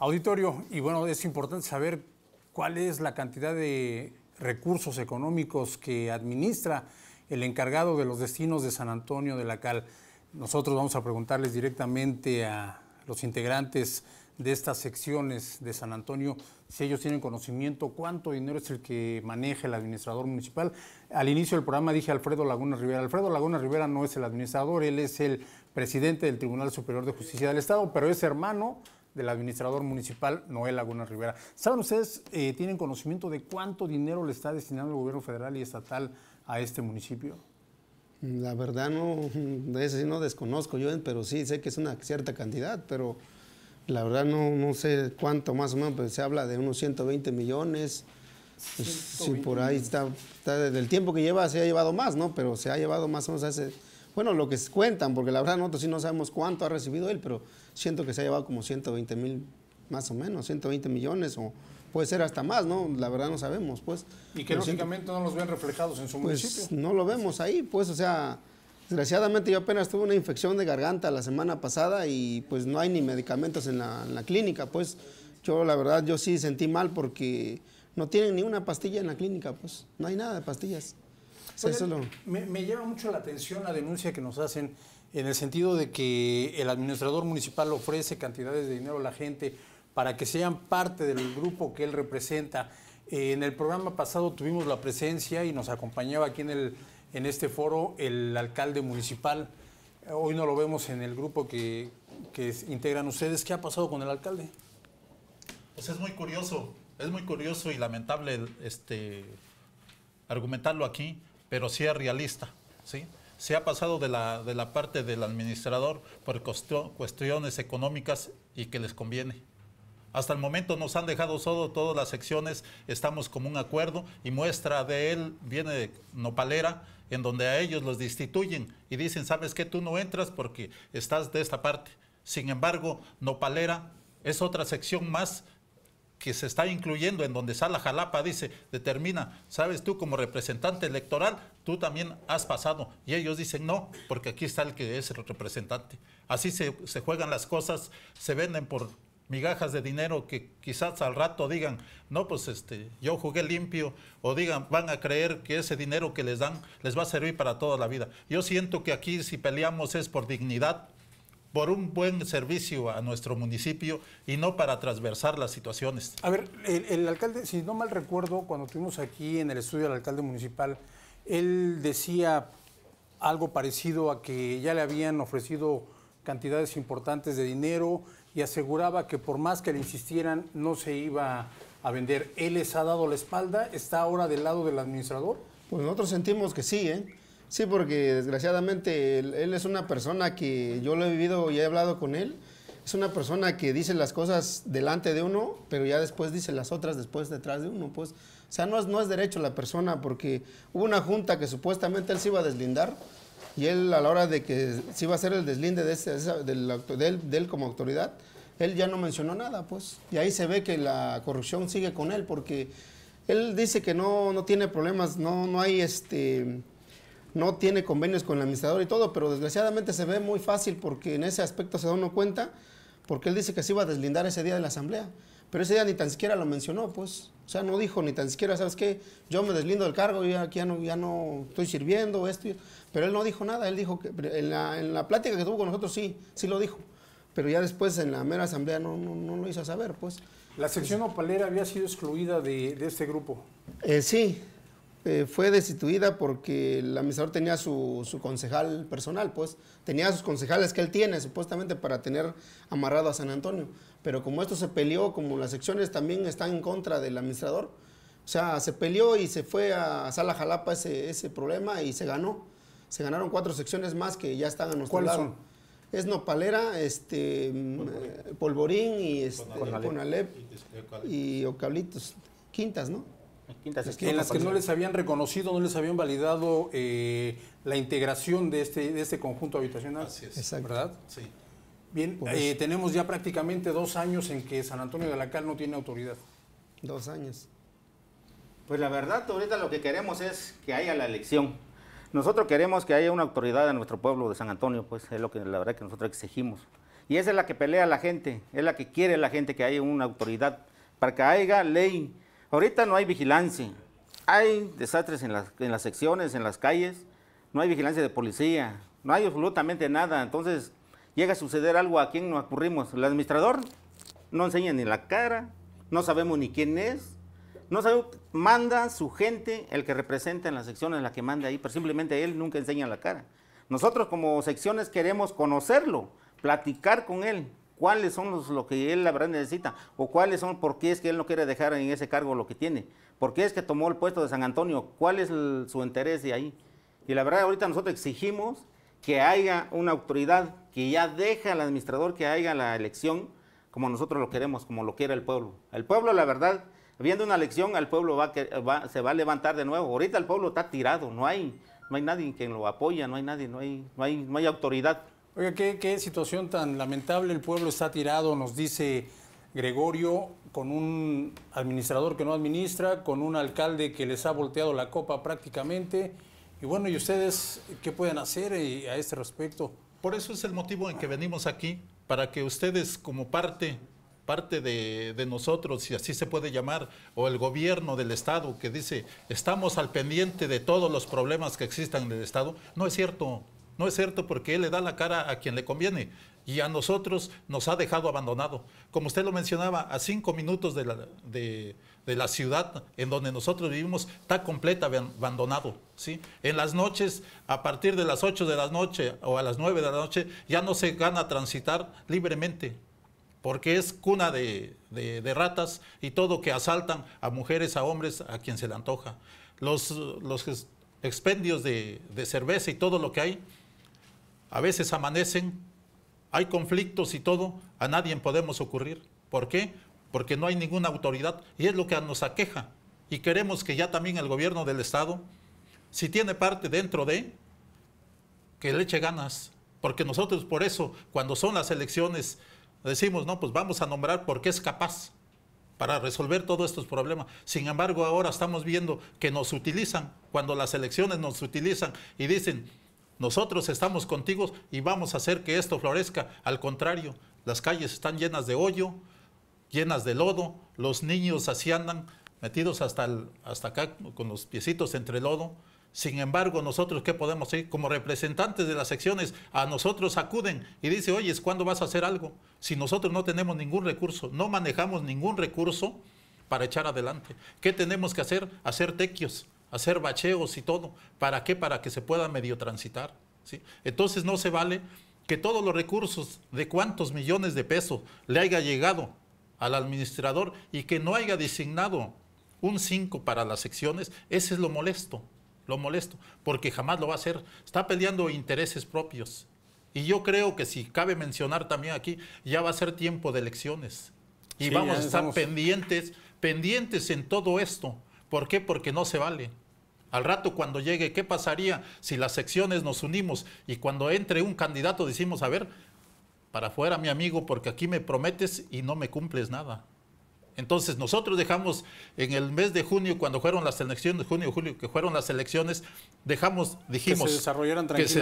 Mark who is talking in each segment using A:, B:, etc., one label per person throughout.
A: Auditorio, y bueno, es importante saber cuál es la cantidad de recursos económicos que administra el encargado de los destinos de San Antonio de la Cal. Nosotros vamos a preguntarles directamente a los integrantes de estas secciones de San Antonio, si ellos tienen conocimiento, cuánto dinero es el que maneja el administrador municipal. Al inicio del programa dije Alfredo Laguna Rivera. Alfredo Laguna Rivera no es el administrador, él es el presidente del Tribunal Superior de Justicia del Estado, pero es hermano del administrador municipal Noel Laguna Rivera. ¿Saben ustedes, eh, tienen conocimiento de cuánto dinero le está destinando el gobierno federal y estatal a este municipio?
B: La verdad no, de ese sí no desconozco yo, pero sí sé que es una cierta cantidad, pero la verdad no, no sé cuánto más o menos, pero se habla de unos 120 millones. Pues, si por ahí está, está, desde el tiempo que lleva se ha llevado más, ¿no? Pero se ha llevado más o menos hace bueno, lo que cuentan, porque la verdad nosotros sí no sabemos cuánto ha recibido él, pero siento que se ha llevado como 120 mil, más o menos, 120 millones o puede ser hasta más, ¿no? La verdad no sabemos, pues.
A: Y que lógicamente no los ven reflejados en su pues, municipio.
B: No lo vemos ahí, pues, o sea, desgraciadamente yo apenas tuve una infección de garganta la semana pasada y pues no hay ni medicamentos en la, en la clínica, pues yo la verdad yo sí sentí mal porque no tienen ni una pastilla en la clínica, pues no hay nada de pastillas
A: me, me lleva mucho la atención la denuncia que nos hacen en el sentido de que el administrador municipal ofrece cantidades de dinero a la gente para que sean parte del grupo que él representa. Eh, en el programa pasado tuvimos la presencia y nos acompañaba aquí en, el, en este foro el alcalde municipal. Eh, hoy no lo vemos en el grupo que, que integran ustedes. ¿Qué ha pasado con el alcalde?
C: Pues es muy curioso, es muy curioso y lamentable este, argumentarlo aquí pero sea realista, ¿sí? Se ha pasado de la, de la parte del administrador por cuestiones económicas y que les conviene. Hasta el momento nos han dejado solo todas las secciones, estamos como un acuerdo y muestra de él viene de Nopalera, en donde a ellos los destituyen y dicen, sabes que tú no entras porque estás de esta parte. Sin embargo, Nopalera es otra sección más que se está incluyendo en donde Sala Jalapa dice, determina, sabes tú como representante electoral, tú también has pasado. Y ellos dicen no, porque aquí está el que es el representante. Así se, juegan las cosas, se venden por migajas de dinero que quizás al rato digan, no, pues este, yo jugué limpio, o digan, van a creer que ese dinero que les dan les va a servir para toda la vida. Yo siento que aquí si peleamos es por dignidad, por un buen servicio a nuestro municipio y no para transversar las situaciones.
A: A ver, el, alcalde, si no mal recuerdo, cuando estuvimos aquí en el estudio del alcalde municipal, él decía algo parecido a que ya le habían ofrecido cantidades importantes de dinero y aseguraba que por más que le insistieran no se iba a vender. ¿Él les ha dado la espalda? ¿Está
B: ahora del lado del administrador? Pues nosotros sentimos que sí, ¿eh? Sí, porque desgraciadamente él, es una persona que yo lo he vivido y he hablado con él. Es una persona que dice las cosas delante de uno, pero ya después dice las otras después detrás de uno. Pues, o sea, no es, no es derecho la persona, porque hubo una junta que supuestamente él se iba a deslindar y él a la hora de que se iba a hacer el deslinde de, ese, de, él, como autoridad, él ya no mencionó nada, pues. Y ahí se ve que la corrupción sigue con él, porque él dice que no, no tiene problemas, no, no hay este no tiene convenios con el administrador y todo, pero desgraciadamente se ve muy fácil porque en ese aspecto se da uno cuenta, porque él dice que se iba a deslindar ese día de la asamblea, pero ese día ni tan siquiera lo mencionó, pues, o sea, no dijo ni tan siquiera, ¿sabes qué? Yo me deslindo del cargo, y aquí ya no, ya no estoy sirviendo, esto, pero él no dijo nada, él dijo que en la, en plática que tuvo con nosotros sí, sí lo dijo, pero ya después en la mera asamblea no, no, no lo hizo saber, pues. ¿La sección opalera había sido excluida de, este grupo? Eh, sí, eh, fue destituida porque el administrador tenía su, su, concejal personal, pues tenía sus concejales que él tiene supuestamente para tener amarrado a San Antonio. Pero como esto se peleó, como las secciones también están en contra del administrador, o sea, se peleó y se fue a Sala Jalapa ese, ese problema y se ganó. Se ganaron cuatro secciones más que ya están a nuestro lado. Son? Es Nopalera, este, Polvorín, y este, y Ocablitos, Quintas, ¿no? en las que no
A: les habían reconocido, no les habían validado eh, la integración de este, de este conjunto habitacional. Así es. ¿Verdad? Sí. Bien, eh, tenemos ya prácticamente dos años en que San Antonio de la Cal no tiene autoridad. Dos años. Pues
D: la verdad, ahorita lo que queremos es que haya la elección. Nosotros queremos que haya una autoridad en nuestro pueblo de San Antonio, pues es lo que la verdad que nosotros exigimos. Y esa es la que pelea la gente, es la que quiere la gente que haya una autoridad para que haya ley Ahorita no hay vigilancia. Hay desastres en las, secciones, en las calles. No hay vigilancia de policía. No hay absolutamente nada. Entonces, llega a suceder algo a quien nos ocurrimos. El administrador no enseña ni la cara. No sabemos ni quién es. No sabemos, manda su gente, el que representa en las secciones, en la que manda ahí, pero simplemente él nunca enseña la cara. Nosotros como secciones queremos conocerlo, platicar con él, cuáles son los, lo que él la verdad necesita o cuáles son, por qué es que él no quiere dejar en ese cargo lo que tiene, por qué es que tomó el puesto de San Antonio, cuál es su interés de ahí. Y la verdad ahorita nosotros exigimos que haya una autoridad que ya deje al administrador que haya la elección como nosotros lo queremos, como lo quiera el pueblo. El pueblo, la verdad, viendo una elección, el pueblo va, va, se va a levantar de nuevo. Ahorita el pueblo está tirado, no hay, no hay nadie que lo apoya, no hay nadie, no hay, no hay, no hay autoridad. Oiga, ¿qué, situación tan lamentable. El pueblo está tirado, nos dice
A: Gregorio, con un administrador que no administra, con un alcalde que les ha volteado la copa prácticamente. Y bueno, ¿y ustedes qué pueden hacer eh, a
C: este respecto? Por eso es el motivo en que venimos aquí, para que ustedes como parte parte de, de, nosotros, si así se puede llamar, o el gobierno del Estado que dice, estamos al pendiente de todos los problemas que existan en el Estado, no es cierto. No es cierto porque él le da la cara a quien le conviene y a nosotros nos ha dejado abandonado. Como usted lo mencionaba, a cinco minutos de la, ciudad en donde nosotros vivimos está completa abandonado. ¿sí? En las noches, a partir de las ocho de la noche o a las nueve de la noche, ya no se gana transitar libremente porque es cuna de, ratas y todo que asaltan a mujeres, a hombres, a quien se le antoja. Los, los expendios de, de cerveza y todo lo que hay a veces amanecen, hay conflictos y todo, a nadie podemos ocurrir. ¿Por qué? Porque no hay ninguna autoridad y es lo que nos aqueja. Y queremos que ya también el gobierno del Estado, si tiene parte dentro de, que le eche ganas. Porque nosotros por eso, cuando son las elecciones, decimos, no, pues vamos a nombrar porque es capaz para resolver todos estos problemas. Sin embargo, ahora estamos viendo que nos utilizan, cuando las elecciones nos utilizan y dicen, nosotros estamos contigo y vamos a hacer que esto florezca. Al contrario, las calles están llenas de hoyo, llenas de lodo, los niños así andan, metidos hasta, hasta acá con los piecitos entre lodo. Sin embargo, nosotros, ¿qué podemos hacer? Como representantes de las secciones, a nosotros acuden y dicen, oye, ¿cuándo vas a hacer algo? Si nosotros no tenemos ningún recurso, no manejamos ningún recurso para echar adelante. ¿Qué tenemos que hacer? Hacer tequios hacer bacheos y todo. ¿Para qué? Para que se pueda medio transitar. ¿sí? Entonces no se vale que todos los recursos de cuántos millones de pesos le haya llegado al administrador y que no haya designado un 5 para las secciones, ese es lo molesto, lo molesto, porque jamás lo va a hacer. Está peleando intereses propios. Y yo creo que si cabe mencionar también aquí, ya va a ser tiempo de elecciones. Y vamos a estar pendientes, pendientes en todo esto ¿Por qué? Porque no se vale. Al rato cuando llegue, ¿qué pasaría si las secciones nos unimos y cuando entre un candidato decimos, a ver, para afuera mi amigo, porque aquí me prometes y no me cumples nada? Entonces nosotros dejamos en el mes de junio, cuando fueron las elecciones, junio, julio, que fueron las elecciones, dejamos, dijimos que se desarrollaran que se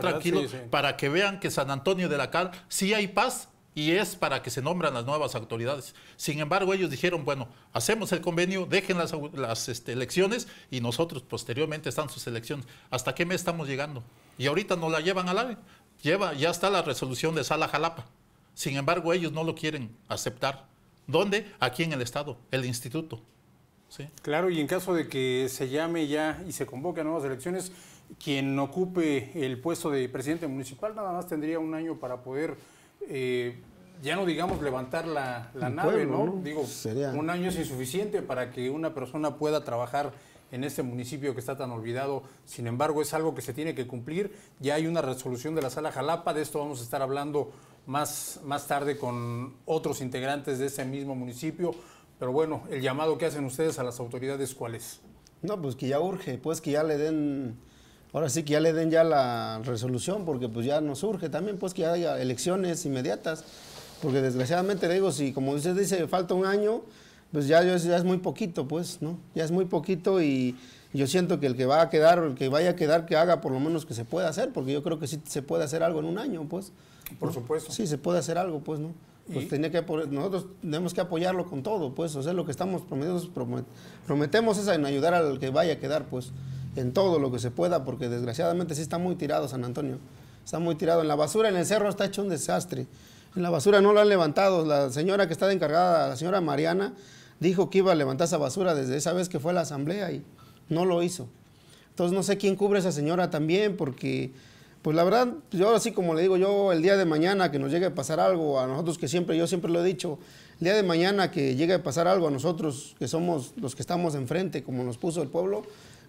C: tranquilos para que vean que San Antonio de la Cal si hay paz y es para que se nombran las nuevas autoridades. Sin embargo, ellos dijeron, bueno, hacemos el convenio, dejen las, este, elecciones y nosotros posteriormente están sus elecciones. ¿Hasta qué mes estamos llegando? Y ahorita nos la llevan al AVE. Lleva, ya está la resolución de Sala Jalapa. Sin embargo, ellos no lo quieren aceptar. ¿Dónde? Aquí en el Estado, el Instituto.
A: ¿Sí? Claro, y en caso de que se llame ya y se convoque a nuevas elecciones, quien ocupe el puesto de presidente municipal nada más tendría un año para poder eh, ya no digamos levantar la, nave, ¿no? Digo, un año es insuficiente para que una persona pueda trabajar en este municipio que está tan olvidado. Sin embargo, es algo que se tiene que cumplir. Ya hay una resolución de la sala Jalapa, de esto vamos a estar hablando más, más tarde con otros integrantes de ese mismo municipio. Pero bueno, el llamado que hacen ustedes a las autoridades, ¿cuál es?
B: No, pues que ya urge, pues que ya le den ahora sí que ya le den ya la resolución, porque pues ya nos surge también, pues que haya elecciones inmediatas, porque desgraciadamente digo, si como usted dice, falta un año, pues ya, ya, es, muy poquito, pues, ¿no? Ya es muy poquito y yo siento que el que va a quedar, o el que vaya a quedar, que haga por lo menos que se pueda hacer, porque yo creo que sí se puede hacer algo en un año, pues. Por supuesto. Sí, se puede hacer algo, pues, ¿no? Pues tenía que nosotros tenemos que apoyarlo con todo, pues, o sea, lo que estamos prometiendo, prometemos es en ayudar al que vaya a quedar, pues en todo lo que se pueda, porque desgraciadamente sí está muy tirado San Antonio. Está muy tirado. En la basura, en el cerro está hecho un desastre. En la basura no lo han levantado. La señora que está encargada, la señora Mariana, dijo que iba a levantar esa basura desde esa vez que fue a la asamblea y no lo hizo. Entonces no sé quién cubre esa señora también, porque pues la verdad, yo ahora sí como le digo yo, el día de mañana que nos llegue a pasar algo, a nosotros que siempre, yo siempre lo he dicho, el día de mañana que llegue a pasar algo a nosotros que somos los que estamos enfrente, como nos puso el pueblo,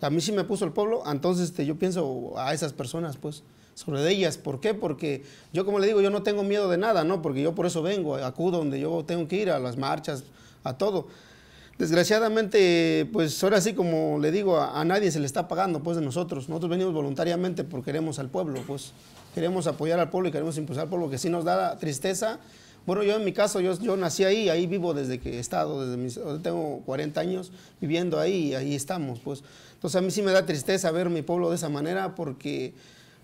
B: a mí sí me puso el pueblo, entonces este, yo pienso a esas personas, pues, sobre ellas. ¿Por qué? Porque yo, como le digo, yo no tengo miedo de nada, ¿no? Porque yo por eso vengo, acudo donde yo tengo que ir, a las marchas, a todo. Desgraciadamente, pues ahora sí, como le digo, a, nadie se le está pagando, pues, de nosotros. Nosotros venimos voluntariamente porque queremos al pueblo, pues. Queremos apoyar al pueblo y queremos impulsar al pueblo, que sí nos da tristeza. Bueno, yo en mi caso, yo, yo nací ahí, ahí vivo desde que he estado, desde mis, tengo 40 años viviendo ahí, y ahí estamos, pues. Entonces a mí sí me da tristeza ver mi pueblo de esa manera porque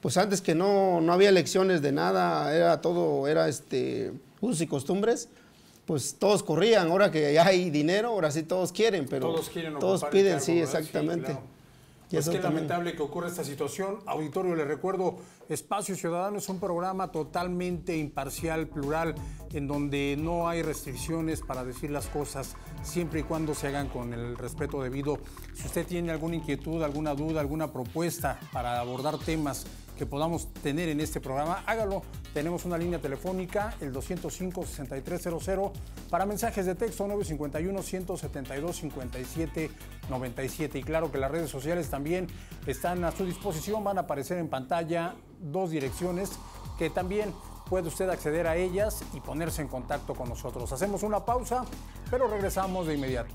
B: pues antes que no, no había elecciones de nada, era todo, era este, usos y costumbres, pues todos corrían, ahora que ya hay dinero, ahora sí todos quieren, pero todos, quieren todos piden, sí,
A: exactamente
D: es pues que lamentable
A: que ocurra esta situación. Auditorio, le recuerdo, Espacio Ciudadano es un programa totalmente imparcial, plural, en donde no hay restricciones para decir las cosas, siempre y cuando se hagan con el respeto debido. Si usted tiene alguna inquietud, alguna duda, alguna propuesta para abordar temas que podamos tener en este programa, hágalo. Tenemos una línea telefónica, el 205-6300, para mensajes de texto 951-172-5797. Y claro que las redes sociales también están a su disposición, van a aparecer en pantalla dos direcciones que también puede usted acceder a ellas y ponerse en contacto con nosotros. Hacemos una pausa, pero regresamos de inmediato.